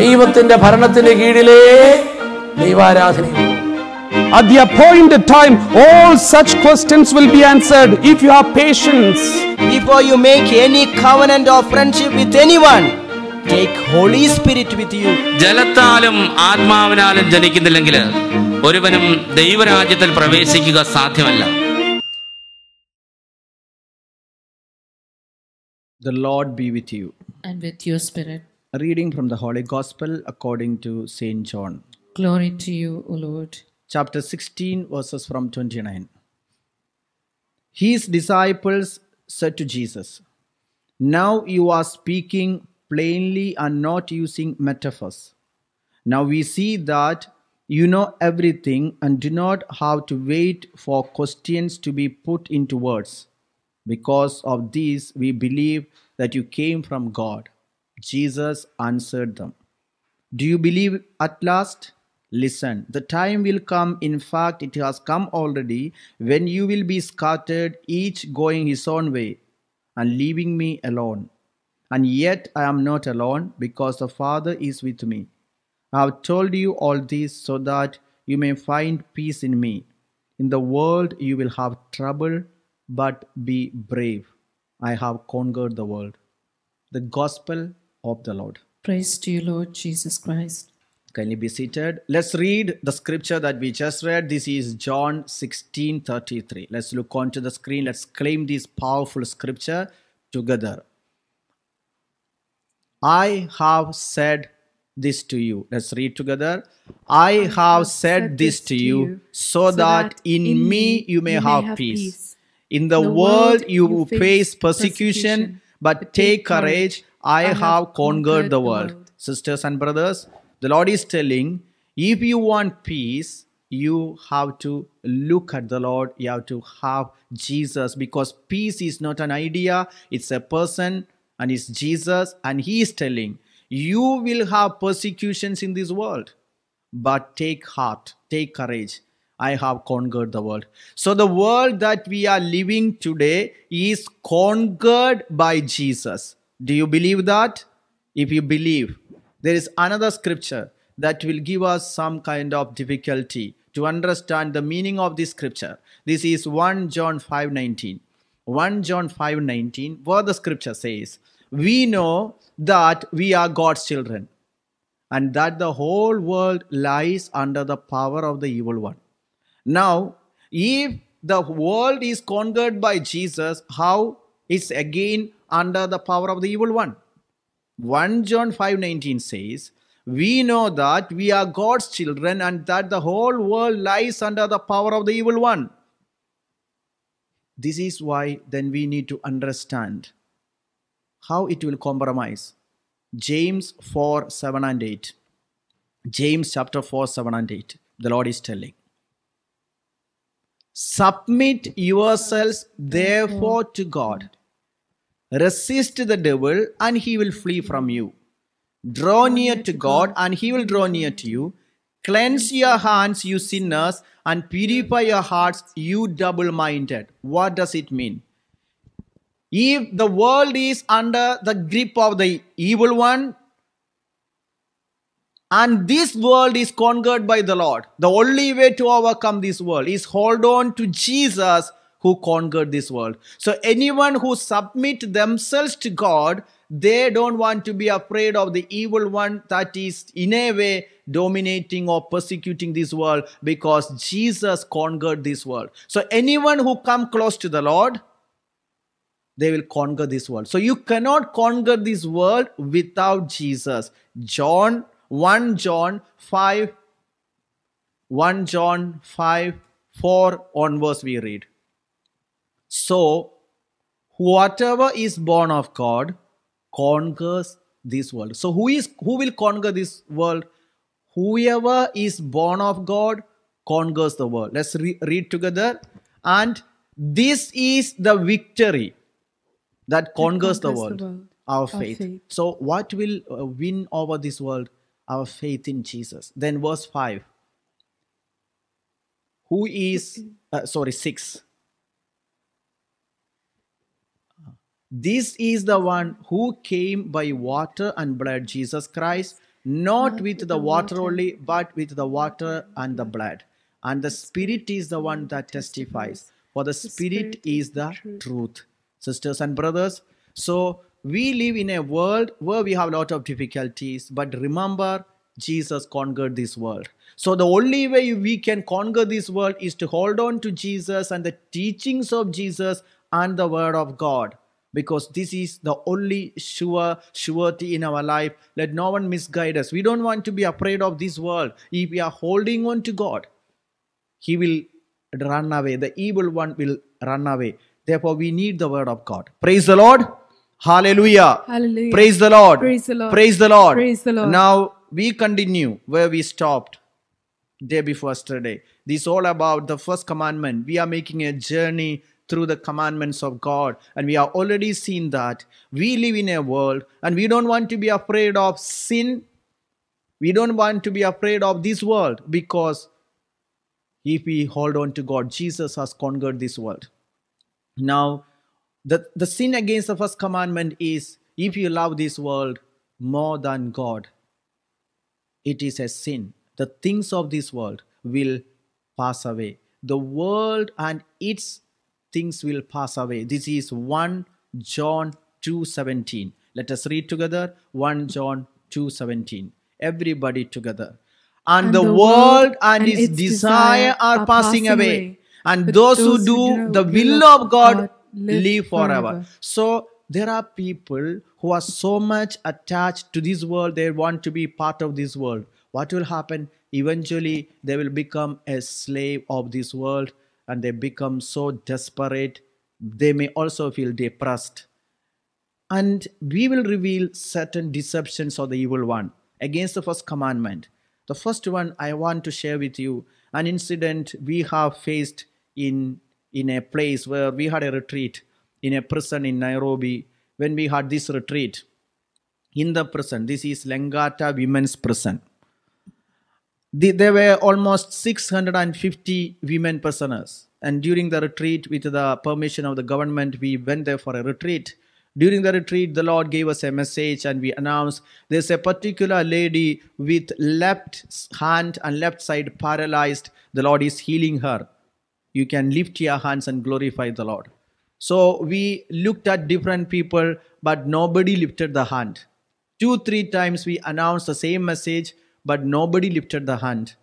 ദൈവത്തിന്റെ ഭരണത്തിന് കീഴിലേ ദൈവാരാധനയുള്ളൂ At the appointed time, all such questions will be answered if you have patience. Before you make any covenant or friendship with anyone, take Holy Spirit with you. ജലത്താലും ആത്മാവിനാലും ജനിക്കുന്നില്ലെങ്കിൽ ഒരുവനും ദൈവരാജ്യത്തിൽ പ്രവേശിക്കുക സാധ്യമല്ല The Lord be with you. And with your spirit. A reading from the Holy Gospel according to St. John. Glory to you, O Lord. Chapter 16, verses from 29. His disciples said to Jesus, Now you are speaking plainly and not using metaphors. Now we see that you know everything and do not have to wait for questions to be put into words. Because of this, we believe that you came from God? Jesus answered them, Do you believe at last? Listen, the time will come, in fact, it has come already, when you will be scattered, each going his own way, and leaving me alone. And yet I am not alone, because the Father is with me. I have told you all this so that you may find peace in me. In the world you will have trouble, but be brave. I have conquered the world. The gospel of the Lord. Praise to you, Lord Jesus Christ. Can you be seated. Let's read the scripture that we just read. This is John 16 33. Let's look onto the screen. Let's claim this powerful scripture together. I have said this to you. Let's read together. I, I have, have said, said, this to you, so, so that, that in me you may, you may have, have peace. peace. In the, the world, world, you, you face, persecution, persecution, but take courage. I, I have, conquered the world. the world. Sisters and brothers, the Lord is telling if you want peace, you have to look at the Lord. You have to have Jesus because peace is not an idea, it's a person and it's Jesus. And He is telling you will have persecutions in this world, but take heart, take courage. I have conquered the world. So, the world that we are living today is conquered by Jesus. Do you believe that? If you believe, there is another scripture that will give us some kind of difficulty to understand the meaning of this scripture. This is 1 John 5:19. 1 John 5:19, What the scripture says, "We know that we are God's children, and that the whole world lies under the power of the evil one." Now, if the world is conquered by Jesus, how is again under the power of the evil one? 1 John 5:19 says, "We know that we are God's children and that the whole world lies under the power of the evil one." This is why then we need to understand how it will compromise. James 4 7 and 8. James chapter 4 7 and 8. The Lord is telling. Submit yourselves therefore to God. Resist the devil and he will flee from you. Draw near to God and he will draw near to you. Cleanse your hands, you sinners, and purify your hearts, you double minded. What does it mean? If the world is under the grip of the evil one, and this world is conquered by the Lord. The only way to overcome this world is hold on to Jesus who conquered this world. So anyone who submit themselves to God, they don't want to be afraid of the evil one that is in a way dominating or persecuting this world because Jesus conquered this world. So anyone who come close to the Lord, they will conquer this world. So you cannot conquer this world without Jesus. John 1 John 5, 1 John 5, 4 onwards we read. So, whatever is born of God conquers this world. So, who is who will conquer this world? Whoever is born of God conquers the world. Let's re read together. And this is the victory that conquers, conquers the world, the world. Our, our faith. faith. So, what will uh, win over this world? our faith in Jesus. Then, verse 5 Who is, uh, sorry, 6. This is the one who came by water and blood, Jesus Christ, not, not with, with the water, water only, but with the water and the blood. And the Spirit is the one that testifies, for the Spirit is the truth. Sisters and brothers, so we live in a world where we have a lot of difficulties, but remember, Jesus conquered this world. So the only way we can conquer this world is to hold on to Jesus and the teachings of Jesus and the word of God because this is the only sure surety in our life. Let no one misguide us. We don't want to be afraid of this world. If we are holding on to God, He will run away. The evil one will run away. Therefore, we need the word of God. Praise the Lord. Hallelujah. Hallelujah. Praise the Lord. Praise the Lord. Praise the Lord. Praise the Lord. Now we continue where we stopped day before yesterday. This is all about the first commandment. We are making a journey through the commandments of God. And we are already seen that we live in a world and we don't want to be afraid of sin. We don't want to be afraid of this world because if we hold on to God, Jesus has conquered this world. Now, the, the sin against the first commandment is if you love this world more than God, it is a sin. The things of this world will pass away. The world and its things will pass away. This is 1 John 2:17. Let us read together 1 John 2:17. Everybody together. And, and the, the, world and, and its, its, desire are passing away. away. And those, those who do, do the will of God, God live, live forever. forever. So there are people who are so much attached to this world, they want to be part of this world. What will happen? Eventually, they will become a slave of this world and they become so desperate. They may also feel depressed. And we will reveal certain deceptions of the evil one against the first commandment. The first one I want to share with you an incident we have faced in in a place where we had a retreat in a prison in Nairobi when we had this retreat in the prison. This is Langata Women's Prison. The, there were almost 650 women prisoners. And during the retreat, with the permission of the government, we went there for a retreat. During the retreat, the Lord gave us a message and we announced there's a particular lady with left hand and left side paralyzed. The Lord is healing her you can lift your hands and glorify the Lord. So we looked at different people, but nobody lifted the hand. Two, three times we announced the same message, but nobody lifted the hand.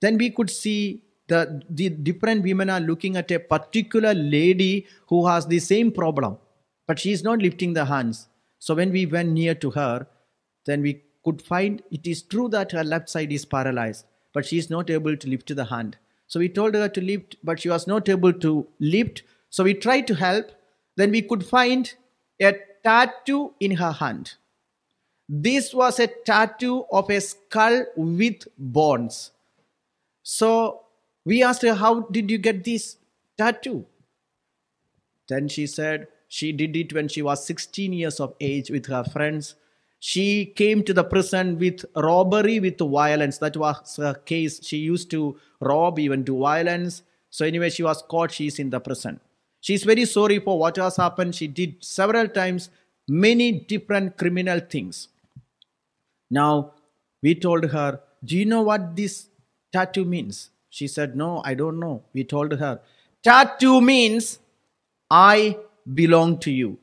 Then we could see the, the different women are looking at a particular lady who has the same problem, but she is not lifting the hands. So when we went near to her, then we could find it is true that her left side is paralyzed, but she is not able to lift the hand. So we told her to lift, but she was not able to lift. So we tried to help. Then we could find a tattoo in her hand. This was a tattoo of a skull with bones. So we asked her, How did you get this tattoo? Then she said, She did it when she was 16 years of age with her friends she came to the prison with robbery with violence. That was her case. She used to rob, even do violence. So, anyway, she was caught. She is in the prison. She is very sorry for what has happened. She did several times many different criminal things. Now, we told her, Do you know what this tattoo means? She said, No, I don't know. We told her, Tattoo means I belong to you.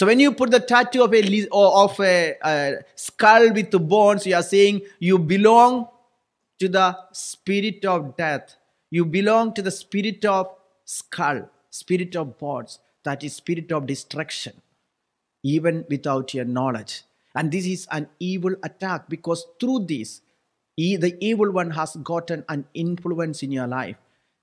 So when you put the tattoo of a of a, a skull with bones, you are saying you belong to the spirit of death. You belong to the spirit of skull, spirit of bones. That is spirit of destruction, even without your knowledge. And this is an evil attack because through this, the evil one has gotten an influence in your life.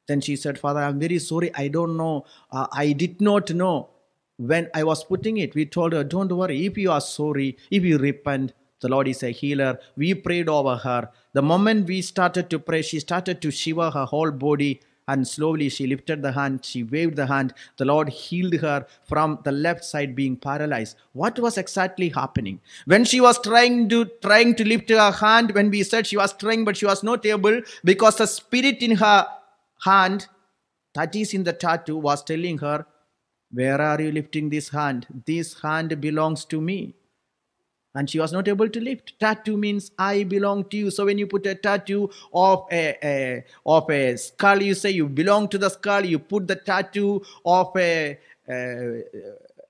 Then she said, Father, I'm very sorry. I don't know. Uh, I did not know when I was putting it, we told her, Don't worry, if you are sorry, if you repent, the Lord is a healer. We prayed over her. The moment we started to pray, she started to shiver her whole body. And slowly she lifted the hand, she waved the hand. The Lord healed her from the left side being paralyzed. What was exactly happening? When she was trying to trying to lift her hand, when we said she was trying, but she was not able because the spirit in her hand, that is in the tattoo, was telling her, where are you lifting this hand? This hand belongs to me. And she was not able to lift. Tattoo means I belong to you. So when you put a tattoo of a, a of a skull, you say you belong to the skull. You put the tattoo of a, a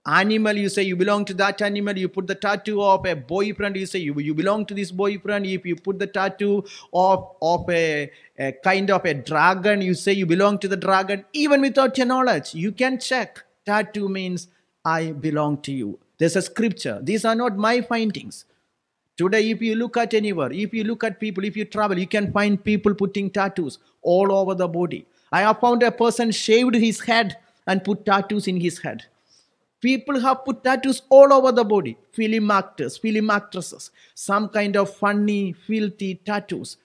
animal you say you belong to that animal you put the tattoo of a boyfriend you say you, you belong to this boyfriend if you put the tattoo of of a, a kind of a dragon you say you belong to the dragon even without your knowledge you can check Tattoo means I belong to you. There's a scripture. These are not my findings. Today, if you look at anywhere, if you look at people, if you travel, you can find people putting tattoos all over the body. I have found a person shaved his head and put tattoos in his head. People have put tattoos all over the body. Film actors, film actresses, some kind of funny, filthy tattoos.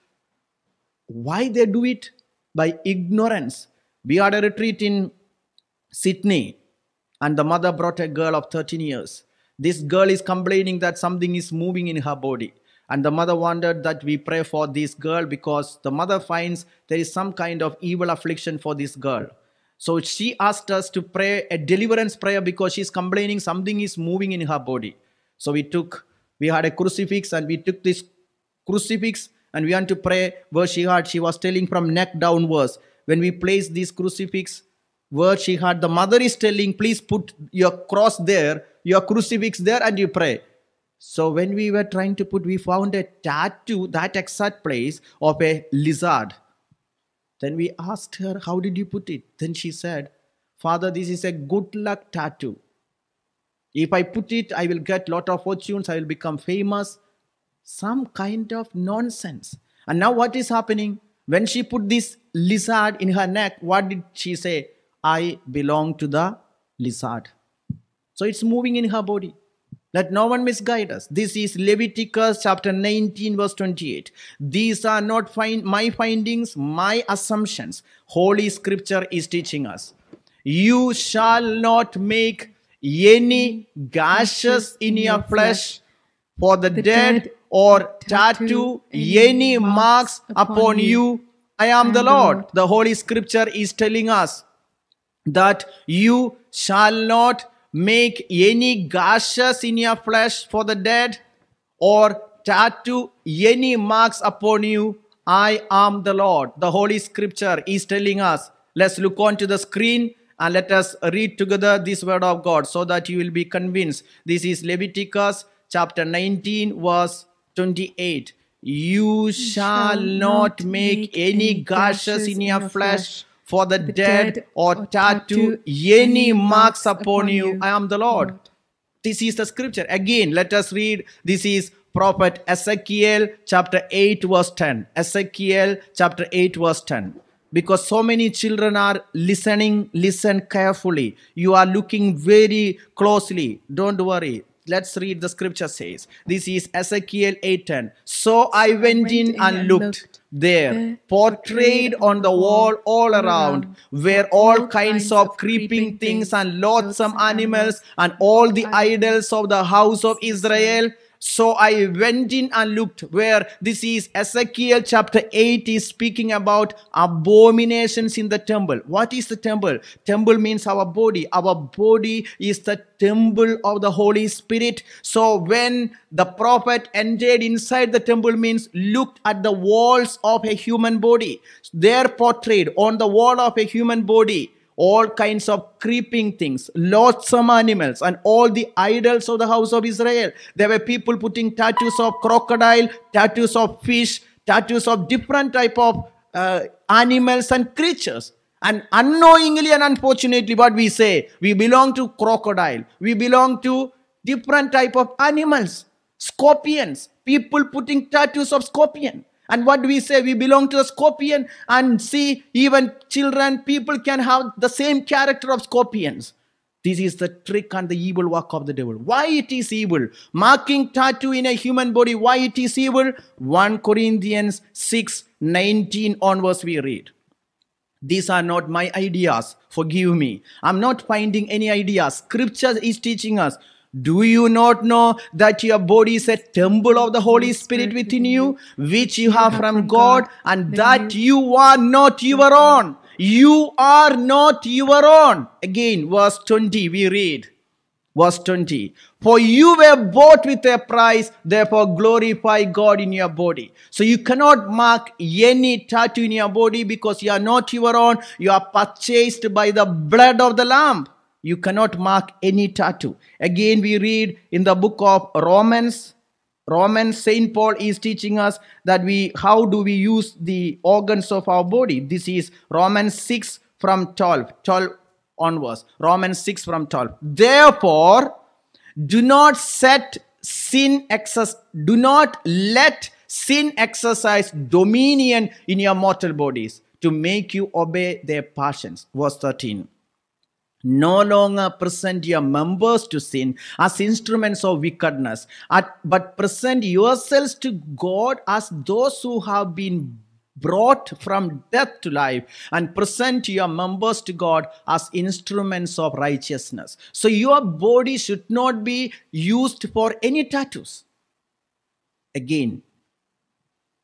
Why they do it? By ignorance. We had a retreat in Sydney and the mother brought a girl of 13 years. This girl is complaining that something is moving in her body. And the mother wondered that we pray for this girl because the mother finds there is some kind of evil affliction for this girl. So she asked us to pray a deliverance prayer because she's complaining something is moving in her body. So we took, we had a crucifix and we took this crucifix and we want to pray where she had, she was telling from neck downwards. When we place this crucifix where she had the mother is telling, please put your cross there, your crucifix there, and you pray. So when we were trying to put, we found a tattoo, that exact place of a lizard. Then we asked her, How did you put it? Then she said, Father, this is a good luck tattoo. If I put it, I will get lot of fortunes, I will become famous. Some kind of nonsense. And now what is happening? When she put this lizard in her neck, what did she say? I belong to the lizard. So it's moving in her body. Let no one misguide us. This is Leviticus chapter 19, verse 28. These are not find, my findings, my assumptions. Holy Scripture is teaching us. You shall not make any gashes in your flesh for the, dead, or tattoo any marks upon you. I am the Lord. The Holy Scripture is telling us that you shall not make any gashes in your flesh for the dead or tattoo any marks upon you. I am the Lord. The Holy Scripture is telling us. Let's look onto the screen and let us read together this word of God so that you will be convinced. This is Leviticus chapter 19, verse 28. You shall not make any gashes in your flesh for the, the dead, dead, or, or tattoo, tattoo any marks upon you. you. I am the Lord. Lord. This is the scripture. Again, let us read. This is prophet Ezekiel chapter 8 verse 10. Ezekiel chapter 8 verse 10. Because so many children are listening, listen carefully. You are looking very closely. Don't worry. Let's read the scripture says. This is Ezekiel 8:10. So I went, in, and looked. looked there, portrayed on the wall all around, were all kinds of creeping things and loathsome animals and all the idols of the house of Israel so I went in and looked where this is Ezekiel chapter 8 is speaking about abominations in the temple. What is the temple? Temple means our body. Our body is the temple of the Holy Spirit. So when the prophet entered inside the temple means looked at the walls of a human body. They're portrayed on the wall of a human body all kinds of creeping things, loathsome animals, and all the idols of the house of Israel. There were people putting tattoos of crocodile, tattoos of fish, tattoos of different type of uh, animals and creatures. And unknowingly and unfortunately, what we say, we belong to crocodile. We belong to different type of animals, scorpions. People putting tattoos of scorpion. And what do we say? We belong to the scorpion and see even children, people can have the same character of scorpions. This is the trick and the evil work of the devil. Why it is evil? Marking tattoo in a human body, why it is evil? 1 Corinthians 6 19 onwards we read. These are not my ideas. Forgive me. I'm not finding any ideas. Scripture is teaching us do you not know that your body is a temple of the Holy Spirit within you, which you have from God, and that you are not your own? You are not your own. Again, verse 20, we read. Verse 20. For you were bought with a price, therefore glorify God in your body. So you cannot mark any tattoo in your body because you are not your own. You are purchased by the blood of the Lamb. You cannot mark any tattoo. Again, we read in the book of Romans, Romans, St. Paul is teaching us that we, how do we use the organs of our body? This is Romans 6 from 12, 12 onwards. Romans 6 from 12. Therefore, do not set sin excess, do not let sin exercise dominion in your mortal bodies to make you obey their passions. Verse 13 no longer present your members to sin as instruments of wickedness, but present yourselves to God as those who have been brought from death to life, and present your members to God as instruments of righteousness. So your body should not be used for any tattoos. Again,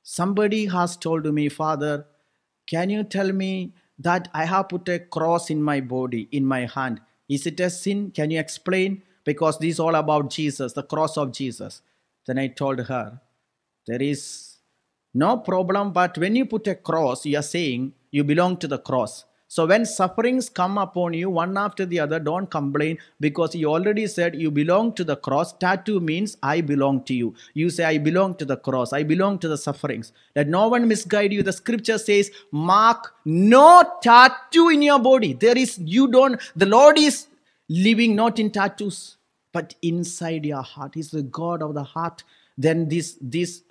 somebody has told me, Father, can you tell me that I have put a cross in my body, in my hand. Is it a sin? Can you explain? Because this is all about Jesus, the cross of Jesus. Then I told her, There is no problem, but when you put a cross, you are saying you belong to the cross. So when sufferings come upon you one after the other, don't complain because he already said you belong to the cross. Tattoo means I belong to you. You say I belong to the cross. I belong to the sufferings. Let no one misguide you. The scripture says mark no tattoo in your body. There is, you don't, the Lord is living not in tattoos but inside your heart. He's the God of the heart. Then this, this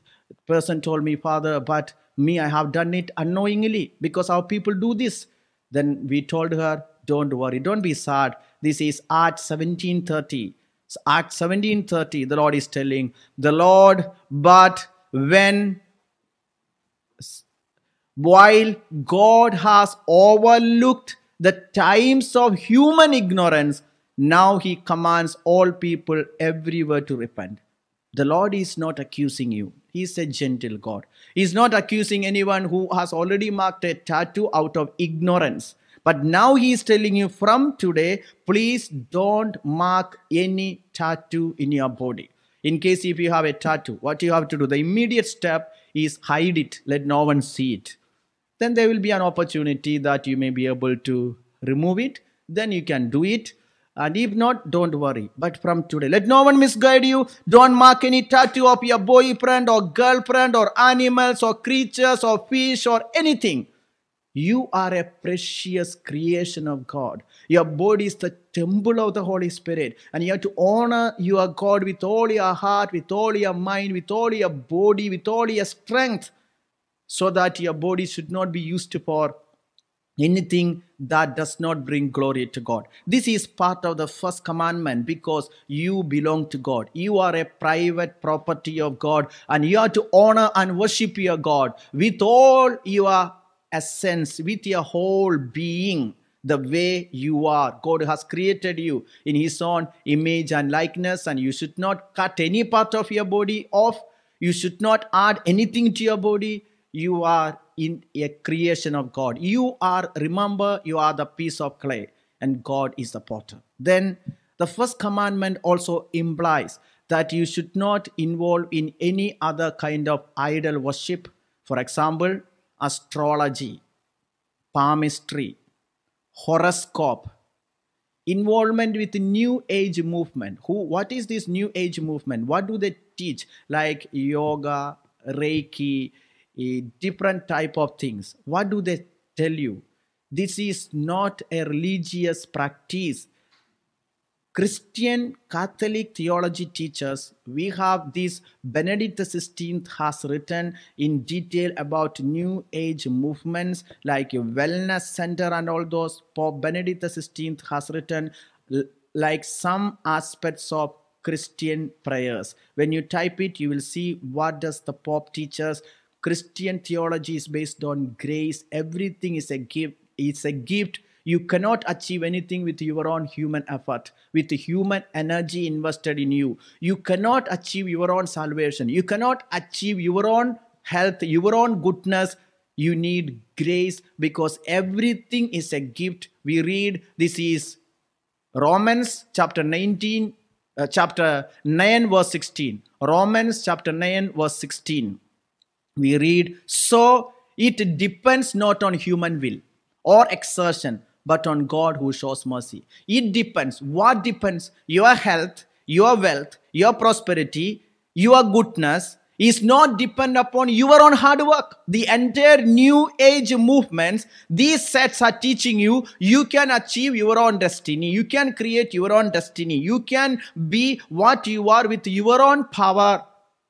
person told me, Father, but me, I have done it unknowingly because our people do this then we told her, don't worry, don't be sad. This is at 1730. So at 1730, the Lord is telling the Lord, but when while God has overlooked the times of human ignorance, now he commands all people everywhere to repent. The Lord is not accusing you. He's a gentle God. He's not accusing anyone who has already marked a tattoo out of ignorance. But now he's telling you from today, please don't mark any tattoo in your body. In case if you have a tattoo, what you have to do, the immediate step is hide it, let no one see it. Then there will be an opportunity that you may be able to remove it. Then you can do it and if not, don't worry. But from today, let no one misguide you. Don't mark any tattoo of your boyfriend or girlfriend or animals or creatures or fish or anything. You are a precious creation of God. Your body is the temple of the Holy Spirit. And you have to honor your God with all your heart, with all your mind, with all your body, with all your strength, so that your body should not be used for anything that does not bring glory to God. This is part of the first commandment because you belong to God. You are a private property of God and you are to honor and worship your God with all your essence, with your whole being. The way you are. God has created you in His own image and likeness, and you should not cut any part of your body off. You should not add anything to your body. You are in a creation of God. You are, remember, you are the piece of clay and God is the potter. Then the first commandment also implies that you should not involve in any other kind of idol worship. For example, astrology, palmistry, horoscope, involvement with new age movement. Who what is this new age movement? What do they teach? Like yoga, Reiki, a different type of things what do they tell you this is not a religious practice christian catholic theology teachers we have this benedict xvi has written in detail about new age movements like wellness center and all those pope benedict xvi has written like some aspects of Christian prayers. When you type it, you will see what does the Pope teaches Christian theology is based on grace. Everything is a gift. It's a gift. You cannot achieve anything with your own human effort, with human energy invested in you. You cannot achieve your own salvation. You cannot achieve your own health, your own goodness. You need grace because everything is a gift. We read this is Romans chapter 19, uh, chapter 9, verse 16. Romans chapter 9, verse 16 we read, So it depends not on human will or exertion, but on God who shows mercy. It depends. What depends? Your health, your wealth, your prosperity, your goodness is not dependent upon your own hard work. The entire new age movements, these sets are teaching you, you can achieve your own destiny. You can create your own destiny. You can be what you are with your own power.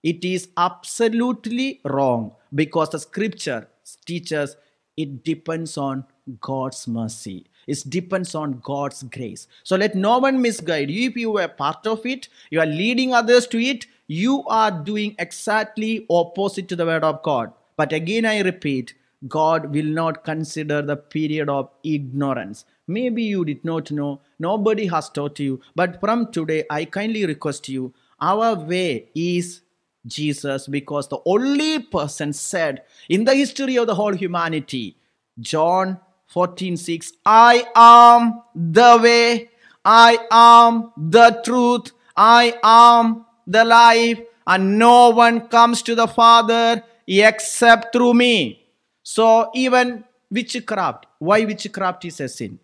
It is absolutely wrong because the scripture teaches it depends on God's mercy. It depends on God's grace. So let no one misguide you. If you were part of it, you are leading others to it, you are doing exactly opposite to the word of God. But again, I repeat, God will not consider the period of ignorance. Maybe you did not know, nobody has taught you, but from today, I kindly request you, our way is Jesus because the only person said in the history of the whole humanity, John 14 6, I am the way, I am the truth, I am the life, and no one comes to the Father except through me. So, even witchcraft, why witchcraft is a sin?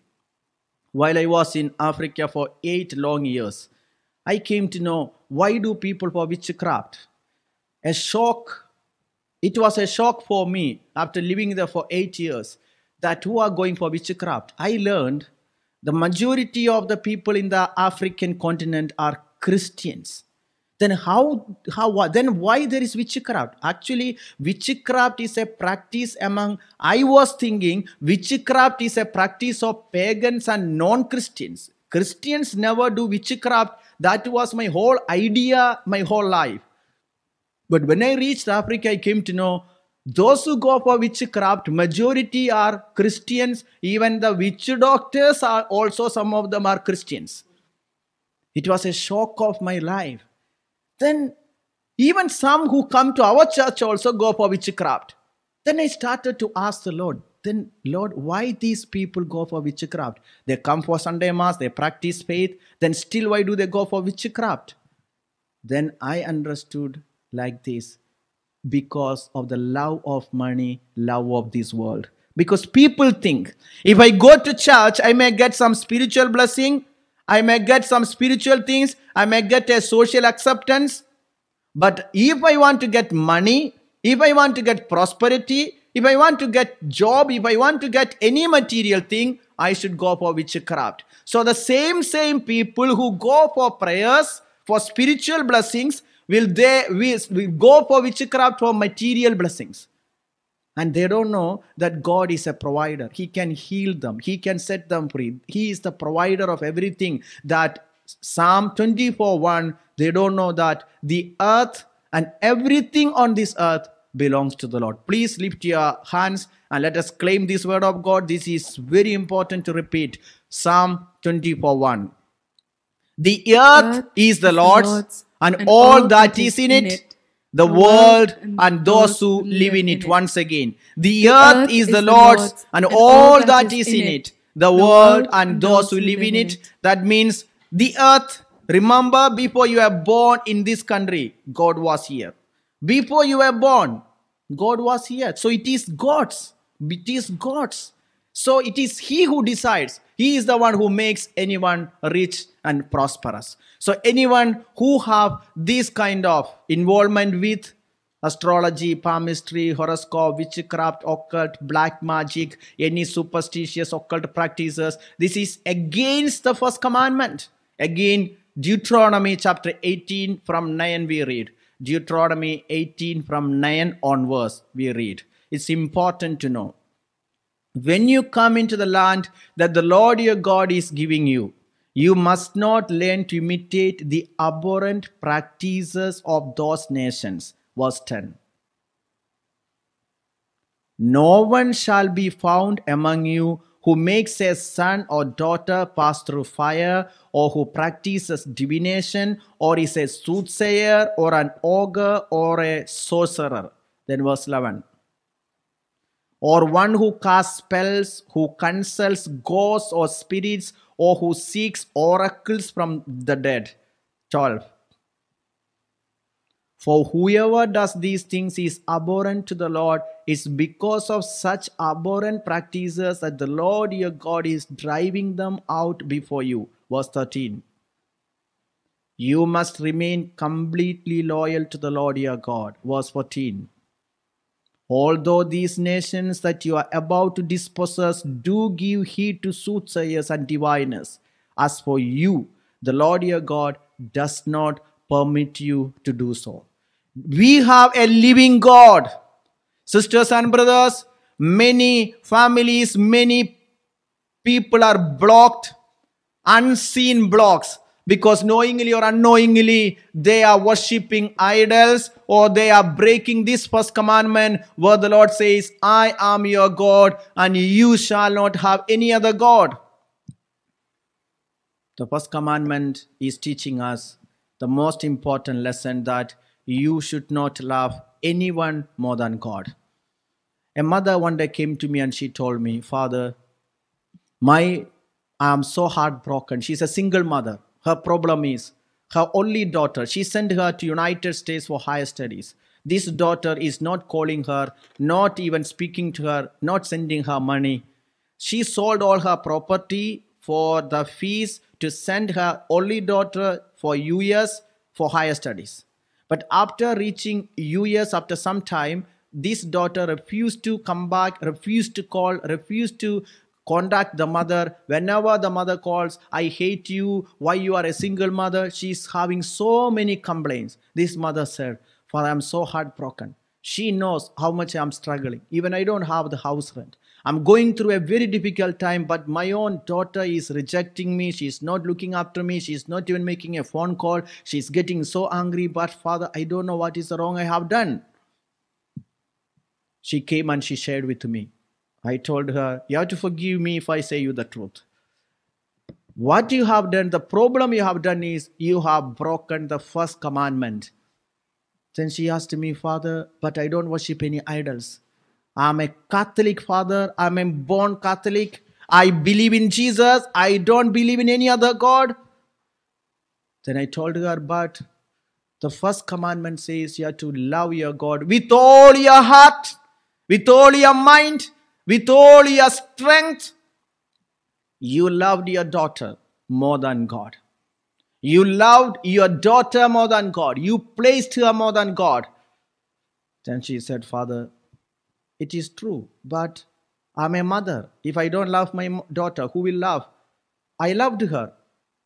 While I was in Africa for eight long years, I came to know why do people for witchcraft? a shock. It was a shock for me after living there for eight years that who are going for witchcraft. I learned the majority of the people in the African continent are Christians. Then how how then why there is witchcraft? Actually, witchcraft is a practice among I was thinking witchcraft is a practice of pagans and non-Christians. Christians never do witchcraft. That was my whole idea, my whole life. But when I reached Africa, I came to know those who go for witchcraft, majority are Christians. Even the witch doctors are also, some of them are Christians. It was a shock of my life. Then even some who come to our church also go for witchcraft. Then I started to ask the Lord, then Lord, why these people go for witchcraft? They come for Sunday Mass, they practice faith, then still why do they go for witchcraft? Then I understood like this because of the love of money, love of this world. Because people think if I go to church, I may get some spiritual blessing, I may get some spiritual things, I may get a social acceptance. But if I want to get money, if I want to get prosperity, if I want to get job, if I want to get any material thing, I should go for witchcraft. So the same same people who go for prayers, for spiritual blessings, will they will, will go for witchcraft for material blessings and they don't know that god is a provider he can heal them he can set them free he is the provider of everything that psalm 24 1 they don't know that the earth and everything on this earth belongs to the lord please lift your hands and let us claim this word of god this is very important to repeat psalm 24 1 the earth, earth is the lord's and, and all, all that is in it, the world and, those who live in it. Once again, the, earth, is the Lord's, and, all that is in it, the world and those who live in it. That means the earth. Remember, before you were born in this country, God was here. Before you were born, God was here. So it is God's. It is God's. So it is He who decides. He is the one who makes anyone rich and prosperous. So anyone who have this kind of involvement with astrology, palmistry, horoscope, witchcraft, occult, black magic, any superstitious occult practices, this is against the first commandment. Again, Deuteronomy chapter 18 from 9 we read. Deuteronomy 18 from 9 onwards we read. It's important to know. When you come into the land that the Lord your God is giving you, you must not learn to imitate the abhorrent practices of those nations. Verse 10. No one shall be found among you who makes a son or daughter pass through fire, or who practices divination, or is a soothsayer, or an augur, or a sorcerer. Then verse 11. Or one who casts spells, who consults ghosts or spirits, or who seeks oracles from the dead. 12. For whoever does these things is abhorrent to the Lord. It's because of such abhorrent practices that the Lord your God is driving them out before you. Verse 13. You must remain completely loyal to the Lord your God. Verse 14. Although these nations that you are about to dispossess do give heed to soothsayers and diviners, as for you, the Lord your God does not permit you to do so. We have a living God. Sisters and brothers, many families, many people are blocked, unseen blocks because knowingly or unknowingly they are worshipping idols or they are breaking this first commandment where the Lord says, I am your God and you shall not have any other God. The first commandment is teaching us the most important lesson that you should not love anyone more than God. A mother one day came to me and she told me, Father, my I am so heartbroken. She's a single mother her problem is her only daughter. She sent her to United States for higher studies. This daughter is not calling her, not even speaking to her, not sending her money. She sold all her property for the fees to send her only daughter for US for higher studies. But after reaching US after some time, this daughter refused to come back, refused to call, refused to contact the mother whenever the mother calls i hate you why you are a single mother She is having so many complaints this mother said for i'm so heartbroken she knows how much i'm struggling even i don't have the house rent i'm going through a very difficult time but my own daughter is rejecting me she's not looking after me she's not even making a phone call she's getting so angry but father i don't know what is wrong i have done she came and she shared with me I told her, You have to forgive me if I say you the truth. What you have done, the problem you have done is you have broken the first commandment. Then she asked me, Father, but I don't worship any idols. I'm a Catholic, Father. I'm a born Catholic. I believe in Jesus. I don't believe in any other God. Then I told her, But the first commandment says you have to love your God with all your heart, with all your mind, with all your strength, you loved your daughter more than God. You loved your daughter more than God. You placed her more than God. Then she said, Father, it is true, but I'm a mother. If I don't love my daughter, who will love? I loved her,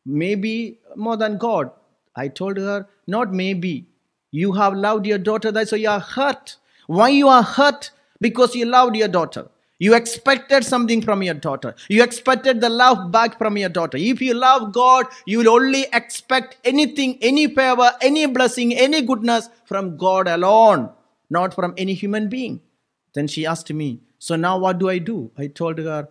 maybe more than God. I told her, not maybe. You have loved your daughter, that's why you are hurt. Why you are hurt? Because you loved your daughter. You expected something from your daughter. You expected the love back from your daughter. If you love God, you will only expect anything, any favor, any blessing, any goodness from God alone, not from any human being. Then she asked me, So now what do I do? I told her,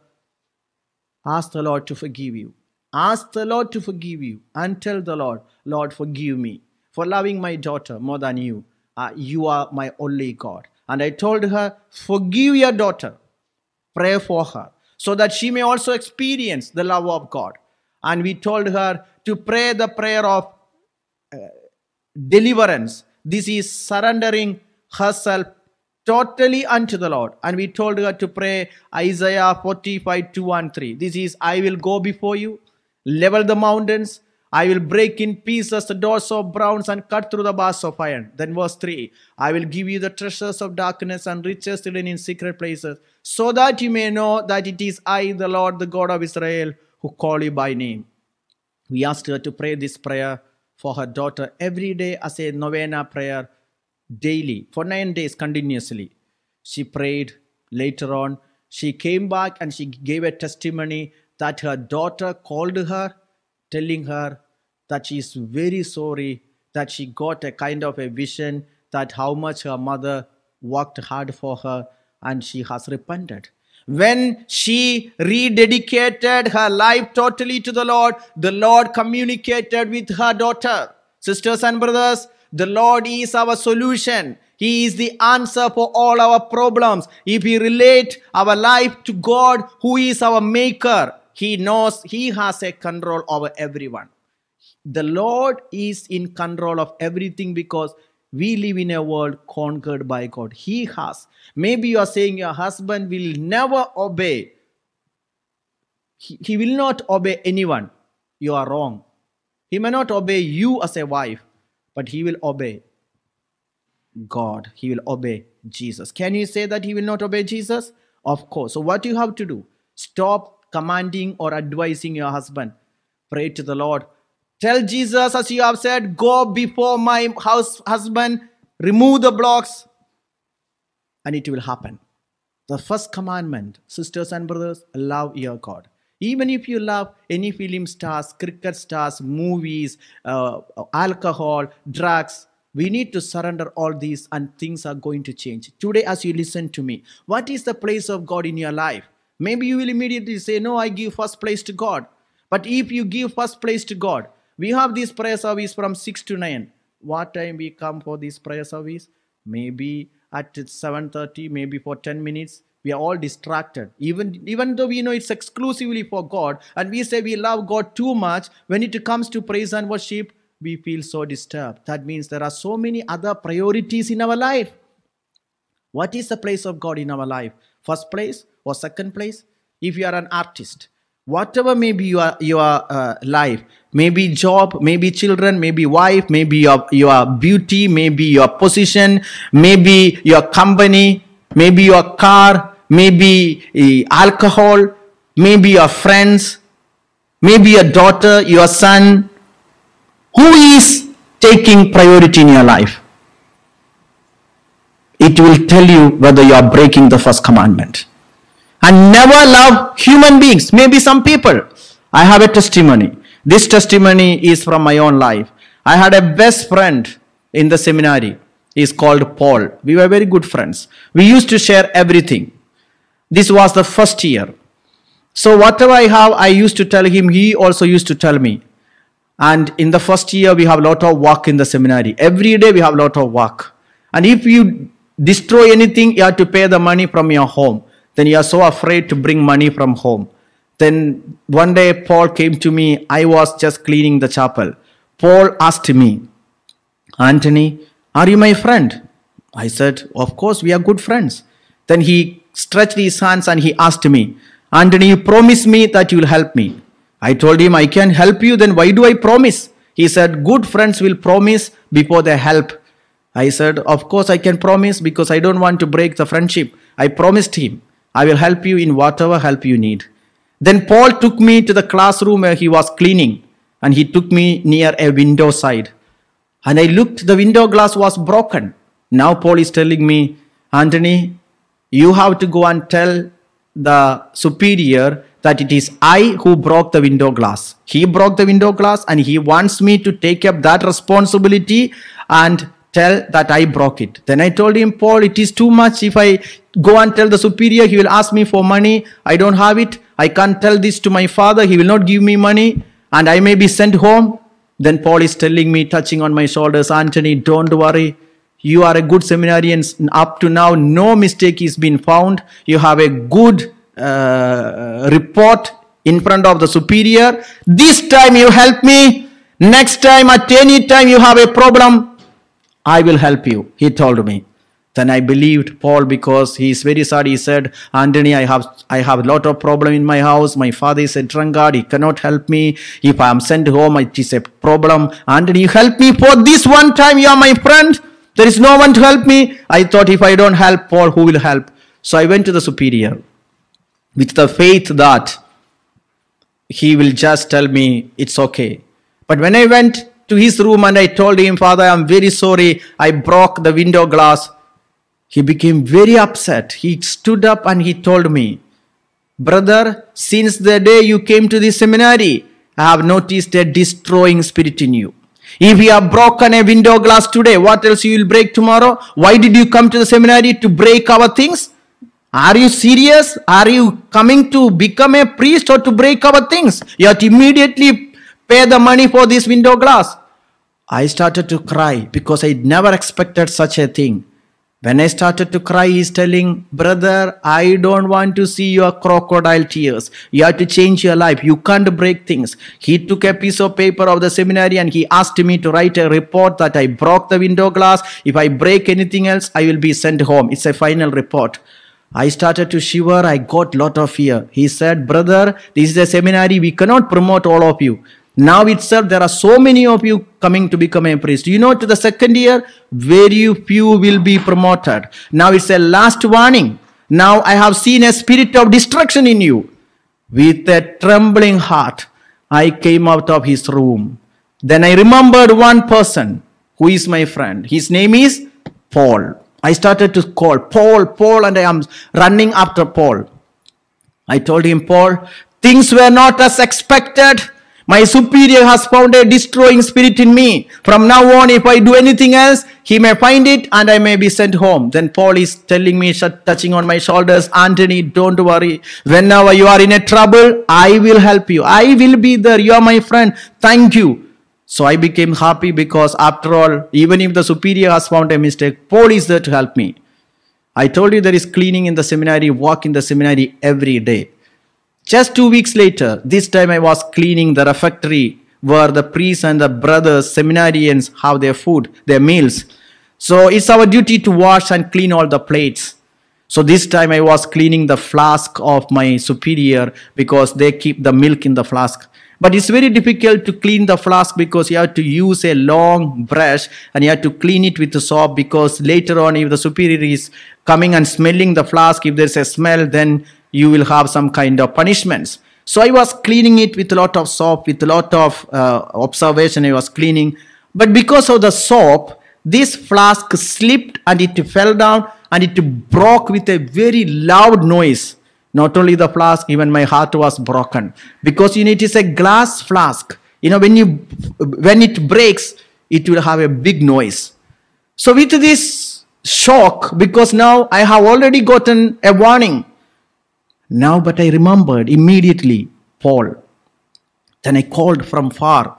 Ask the Lord to forgive you. Ask the Lord to forgive you and tell the Lord, Lord, forgive me for loving my daughter more than you. Uh, you are my only God. And I told her, Forgive your daughter pray for her so that she may also experience the love of God. And we told her to pray the prayer of uh, deliverance. This is surrendering herself totally unto the Lord. And we told her to pray Isaiah 45 2 and 3. This is, I will go before you, level the mountains, I will break in pieces the doors of bronze and cut through the bars of iron. Then, verse 3 I will give you the treasures of darkness and riches hidden in secret places, so that you may know that it is I, the Lord, the God of Israel, who call you by name. We asked her to pray this prayer for her daughter every day as a novena prayer daily for nine days continuously. She prayed later on. She came back and she gave a testimony that her daughter called her telling her that she is very sorry that she got a kind of a vision that how much her mother worked hard for her and she has repented when she rededicated her life totally to the Lord, the Lord communicated with her daughter. Sisters and brothers, the Lord is our solution. He is the answer for all our problems. If we relate our life to God, who is our maker, he knows he has a control over everyone. The Lord is in control of everything because we live in a world conquered by God. He has. Maybe you are saying your husband will never obey. He, he will not obey anyone. You are wrong. He may not obey you as a wife, but he will obey God. He will obey Jesus. Can you say that he will not obey Jesus? Of course. So, what you have to do? Stop commanding or advising your husband. Pray to the Lord. Tell Jesus, as you have said, go before my house husband, remove the blocks, and it will happen. The first commandment, sisters and brothers, love your God. Even if you love any film stars, cricket stars, movies, uh, alcohol, drugs, we need to surrender all these and things are going to change. Today, as you listen to me, what is the place of God in your life? Maybe you will immediately say, No, I give first place to God. But if you give first place to God, we have this prayer service from 6 to 9. What time we come for this prayer service? Maybe at 7.30, maybe for 10 minutes. We are all distracted. Even, even though we know it's exclusively for God and we say we love God too much, when it comes to praise and worship, we feel so disturbed. That means there are so many other priorities in our life. What is the place of God in our life? first place or second place if you are an artist whatever may be your your uh, life maybe job maybe children maybe wife maybe your your beauty maybe your position maybe your company maybe your car maybe uh, alcohol maybe your friends maybe your daughter your son who is taking priority in your life it will tell you whether you are breaking the first commandment. And never love human beings, maybe some people. I have a testimony. This testimony is from my own life. I had a best friend in the seminary. He's called Paul. We were very good friends. We used to share everything. This was the first year. So, whatever I have, I used to tell him, he also used to tell me. And in the first year, we have a lot of work in the seminary. Every day, we have a lot of work. And if you destroy anything, you have to pay the money from your home. Then you are so afraid to bring money from home. Then one day Paul came to me. I was just cleaning the chapel. Paul asked me, Anthony, are you my friend? I said, Of course, we are good friends. Then he stretched his hands and he asked me, Anthony, you promise me that you will help me. I told him, I can help you. Then why do I promise? He said, Good friends will promise before they help. I said, Of course, I can promise because I don't want to break the friendship. I promised him, I will help you in whatever help you need. Then Paul took me to the classroom where he was cleaning and he took me near a window side. And I looked, the window glass was broken. Now Paul is telling me, Anthony, you have to go and tell the superior that it is I who broke the window glass. He broke the window glass and he wants me to take up that responsibility and tell that I broke it. Then I told him, Paul, it is too much. If I go and tell the superior, he will ask me for money. I don't have it. I can't tell this to my father. He will not give me money and I may be sent home. Then Paul is telling me, touching on my shoulders, Anthony, don't worry. You are a good seminarian. Up to now, no mistake is been found. You have a good uh, report in front of the superior. This time you help me. Next time, at any time you have a problem, I will help you, he told me. Then I believed Paul because he is very sad. He said, Anthony, I have I have a lot of problem in my house. My father is a drunkard. He cannot help me. If I am sent home, it is a problem. Anthony, you help me for this one time. You are my friend. There is no one to help me. I thought if I don't help Paul, who will help? So I went to the superior with the faith that he will just tell me it's okay. But when I went, to his room and I told him, Father, I'm very sorry. I broke the window glass. He became very upset. He stood up and he told me, Brother, since the day you came to the seminary, I have noticed a destroying spirit in you. If you have broken a window glass today, what else you will break tomorrow? Why did you come to the seminary to break our things? Are you serious? Are you coming to become a priest or to break our things? Yet immediately Pay the money for this window glass. I started to cry because I never expected such a thing. When I started to cry, he's telling, Brother, I don't want to see your crocodile tears. You have to change your life. You can't break things. He took a piece of paper of the seminary and he asked me to write a report that I broke the window glass. If I break anything else, I will be sent home. It's a final report. I started to shiver. I got lot of fear. He said, Brother, this is a seminary. We cannot promote all of you. Now itself, there are so many of you coming to become a priest. You know, to the second year, very few will be promoted. Now it's a last warning. Now I have seen a spirit of destruction in you. With a trembling heart, I came out of his room. Then I remembered one person who is my friend. His name is Paul. I started to call Paul, Paul, and I am running after Paul. I told him, Paul, things were not as expected. My superior has found a destroying spirit in me. From now on, if I do anything else, he may find it and I may be sent home. Then Paul is telling me, touching on my shoulders, Anthony, don't worry. Whenever you are in a trouble, I will help you. I will be there. You are my friend. Thank you. So I became happy because after all, even if the superior has found a mistake, Paul is there to help me. I told you there is cleaning in the seminary, walk in the seminary every day. Just two weeks later, this time I was cleaning the refectory where the priests and the brothers, seminarians, have their food, their meals. So it's our duty to wash and clean all the plates. So this time I was cleaning the flask of my superior because they keep the milk in the flask. But it's very difficult to clean the flask because you have to use a long brush and you have to clean it with the soap because later on if the superior is coming and smelling the flask, if there's a smell, then you will have some kind of punishments. So I was cleaning it with a lot of soap, with a lot of uh, observation I was cleaning. But because of the soap, this flask slipped and it fell down and it broke with a very loud noise. Not only the flask, even my heart was broken. Because you know, it is a glass flask. You know, when, you, when it breaks, it will have a big noise. So with this shock, because now I have already gotten a warning now, but I remembered immediately Paul. Then I called from far.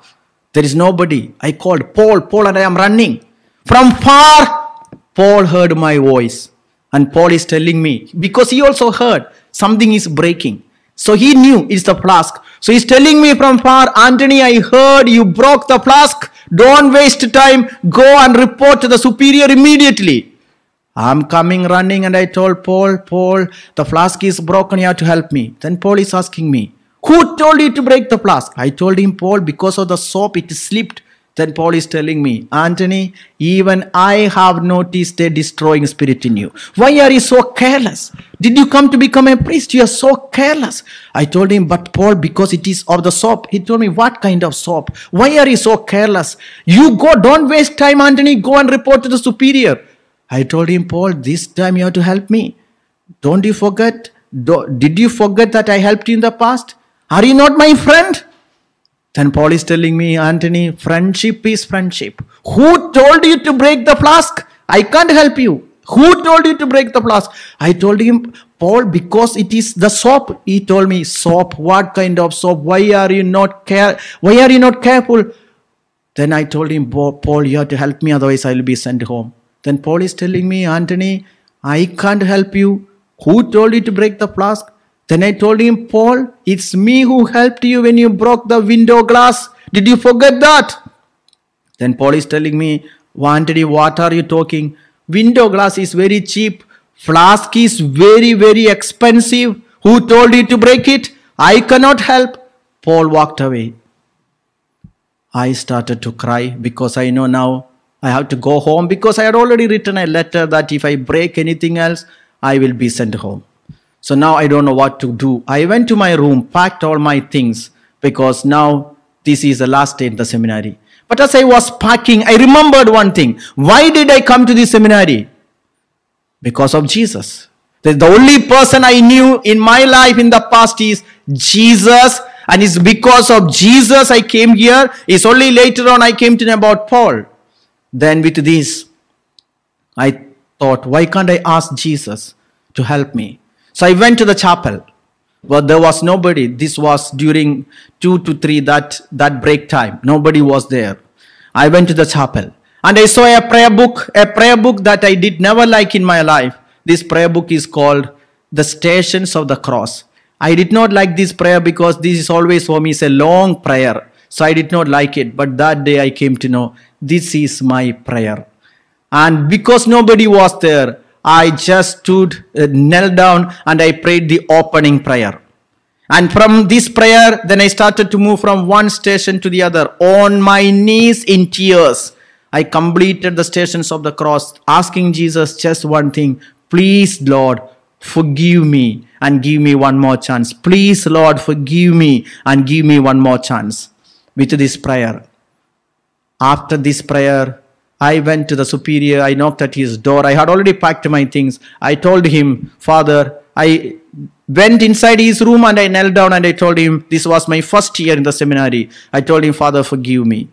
There is nobody. I called Paul, Paul, and I am running. From far, Paul heard my voice. And Paul is telling me, because he also heard something is breaking. So he knew it's the flask. So he's telling me from far, Anthony, I heard you broke the flask. Don't waste time. Go and report to the superior immediately. I'm coming running and I told Paul, Paul, the flask is broken, you have to help me. Then Paul is asking me, Who told you to break the flask? I told him, Paul, because of the soap it slipped. Then Paul is telling me, Anthony, even I have noticed a destroying spirit in you. Why are you so careless? Did you come to become a priest? You are so careless. I told him, but Paul, because it is of the soap. He told me, what kind of soap? Why are you so careless? You go, don't waste time, Anthony. Go and report to the superior. I told him, Paul, this time you have to help me. Don't you forget? Do, did you forget that I helped you in the past? Are you not my friend? Then Paul is telling me, Anthony, friendship is friendship. Who told you to break the flask? I can't help you. Who told you to break the flask? I told him, Paul, because it is the soap. He told me, soap, what kind of soap? Why are you not care? Why are you not careful? Then I told him, Paul, you have to help me, otherwise I will be sent home. Then Paul is telling me, Anthony, I can't help you. Who told you to break the flask? Then I told him, Paul, it's me who helped you when you broke the window glass. Did you forget that? Then Paul is telling me, Anthony, what are you talking? Window glass is very cheap. Flask is very, very expensive. Who told you to break it? I cannot help. Paul walked away. I started to cry because I know now I have to go home because I had already written a letter that if I break anything else, I will be sent home. So now I don't know what to do. I went to my room, packed all my things because now this is the last day in the seminary. But as I was packing, I remembered one thing. Why did I come to the seminary? Because of Jesus. The only person I knew in my life in the past is Jesus. And it's because of Jesus I came here. It's only later on I came to know about Paul. Then, with this, I thought, why can't I ask Jesus to help me? So I went to the chapel, but there was nobody. This was during two to three that that break time. Nobody was there. I went to the chapel and I saw a prayer book, a prayer book that I did never like in my life. This prayer book is called The Stations of the Cross. I did not like this prayer because this is always for me is a long prayer. So I did not like it. But that day I came to know this is my prayer. And because nobody was there, I just stood, uh, knelt down, and I prayed the opening prayer. And from this prayer, then I started to move from one station to the other on my knees in tears. I completed the stations of the cross, asking Jesus just one thing Please, Lord, forgive me and give me one more chance. Please, Lord, forgive me and give me one more chance. With this prayer, after this prayer, I went to the superior, I knocked at his door. I had already packed my things. I told him, Father, I went inside his room and I knelt down and I told him, This was my first year in the seminary. I told him, Father, forgive me.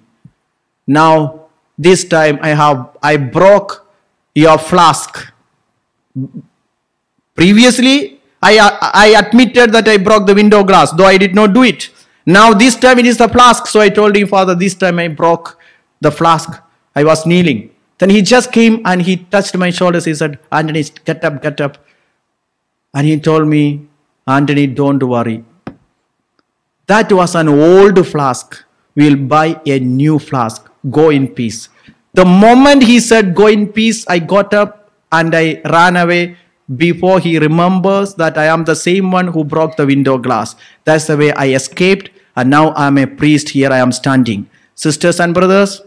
Now, this time I have, I broke your flask. Previously, I, I admitted that I broke the window glass, though I did not do it. Now, this time it is the flask. So I told him, Father, this time I broke the flask. I was kneeling. Then he just came and he touched my shoulders. He said, Anthony, get up, get up. And he told me, Anthony, don't worry. That was an old flask. We'll buy a new flask. Go in peace. The moment he said, Go in peace, I got up and I ran away before he remembers that I am the same one who broke the window glass. That's the way I escaped, and now I'm a priest. Here I am standing. Sisters and brothers,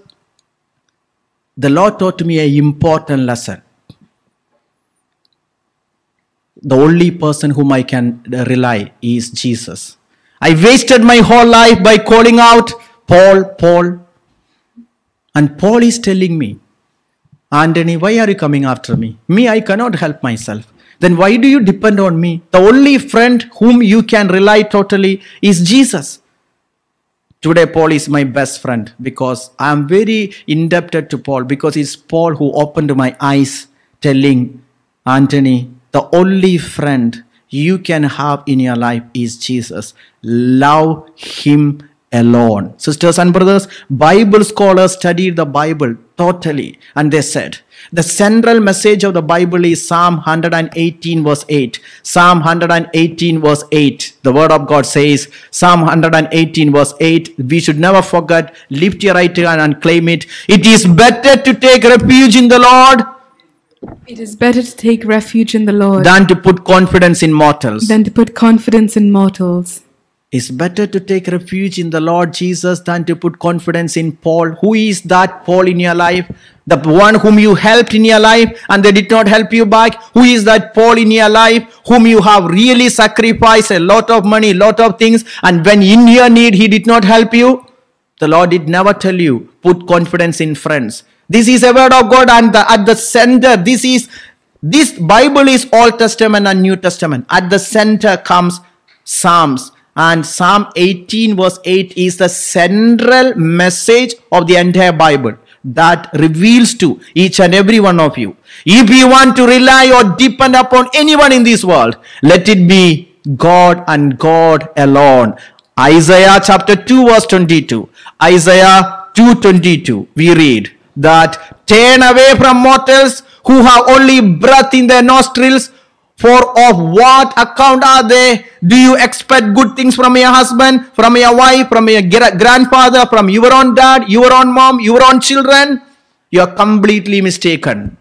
the Lord taught me an important lesson. The only person whom I can rely is Jesus. I wasted my whole life by calling out, Paul, Paul. And Paul is telling me, Anthony, why are you coming after me? Me, I cannot help myself. Then why do you depend on me? The only friend whom you can rely totally is Jesus. Today, Paul is my best friend because I'm very indebted to Paul because it's Paul who opened my eyes, telling Anthony, the only friend you can have in your life is Jesus. Love him alone. Sisters and brothers, Bible scholars studied the Bible totally and they said, the central message of the Bible is Psalm 118 verse 8. Psalm 118 verse 8. The word of God says, Psalm 118 verse 8, we should never forget, lift your right hand and claim it. It is better to take refuge in the Lord it is better to take refuge in the Lord than to put confidence in mortals. Than to put confidence in mortals. It's better to take refuge in the Lord Jesus than to put confidence in Paul. Who is that Paul in your life? The one whom you helped in your life and they did not help you back. Who is that Paul in your life whom you have really sacrificed a lot of money, lot of things and when in your need he did not help you? The Lord did never tell you, put confidence in friends. This is a word of God and the, at the center, this is, this Bible is Old Testament and New Testament. At the center comes Psalms and Psalm 18 verse 8 is the central message of the entire Bible that reveals to each and every one of you. If you want to rely or depend upon anyone in this world, let it be God and God alone. Isaiah chapter 2 verse 22. Isaiah 2.22 we read that turn away from mortals who have only breath in their nostrils for of what account are they? Do you expect good things from your husband, from your wife, from your grandfather, from your own dad, your own mom, your own children? You are completely mistaken.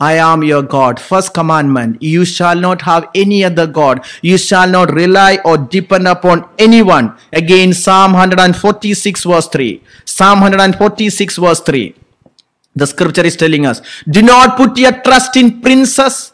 I am your God. First commandment You shall not have any other God. You shall not rely or depend upon anyone. Again, Psalm 146, verse 3. Psalm 146, verse 3. The scripture is telling us Do not put your trust in princes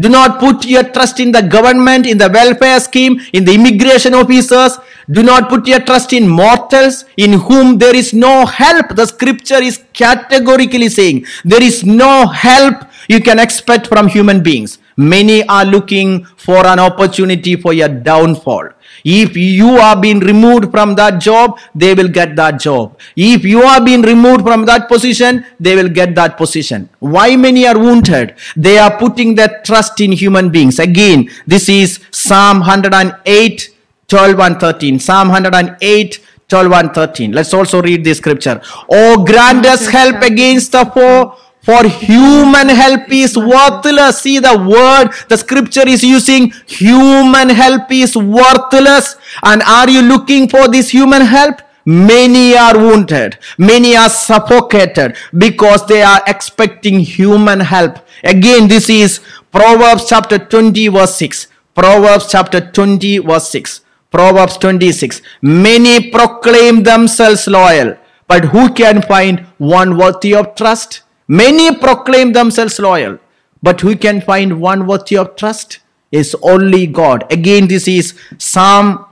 do not put your trust in the government, in the welfare scheme, in the immigration officers. Do not put your trust in mortals in whom there is no help. The scripture is categorically saying there is no help you can expect from human beings. Many are looking for an opportunity for your downfall. If you are being removed from that job, they will get that job. If you are being removed from that position, they will get that position. Why many are wounded? They are putting their trust in human beings. Again, this is Psalm 108, 12 and 13. Psalm 108, 12 and 13. Let's also read this scripture. Oh, grant us help against the foe for human help is worthless. See the word the scripture is using. Human help is worthless. And are you looking for this human help? Many are wounded. Many are suffocated because they are expecting human help. Again, this is Proverbs chapter 20 verse 6. Proverbs chapter 20 verse 6. Proverbs 26. Many proclaim themselves loyal, but who can find one worthy of trust? Many proclaim themselves loyal, but who can find one worthy of trust? Is only God. Again, this is Psalm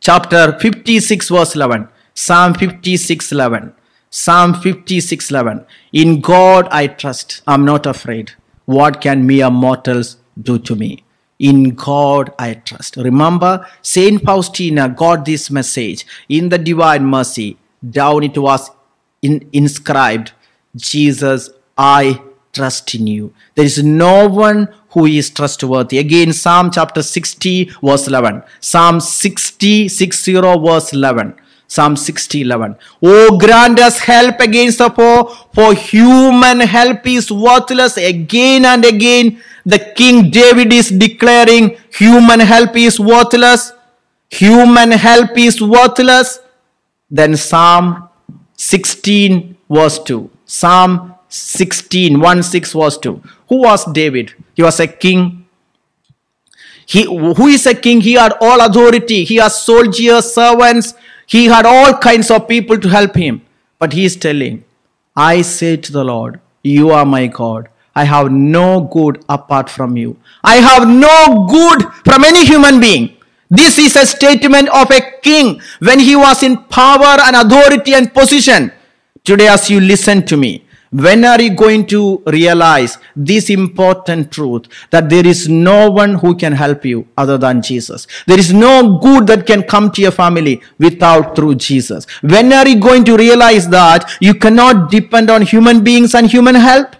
chapter 56, verse 11. Psalm 56, 11. Psalm 56, 11. In God I trust, I'm not afraid. What can mere mortals do to me? In God I trust. Remember, Saint Faustina got this message in the divine mercy. Down it was in, inscribed Jesus, I trust in you. There is no one who is trustworthy. Again, Psalm chapter 60, verse 11. Psalm 60, 60, verse 11. Psalm 60, 11. Oh, grant us help against the poor, for human help is worthless. Again and again, the King David is declaring human help is worthless. Human help is worthless. Then Psalm 16, verse 2. Psalm 16, 1 6 verse 2. Who was David? He was a king. He, who is a king? He had all authority. He has soldiers, servants. He had all kinds of people to help him. But he is telling, I say to the Lord, You are my God. I have no good apart from you. I have no good from any human being. This is a statement of a king when he was in power and authority and position. Today, as you listen to me, when are you going to realize this important truth that there is no one who can help you other than Jesus? There is no good that can come to your family without through Jesus. When are you going to realize that you cannot depend on human beings and human help?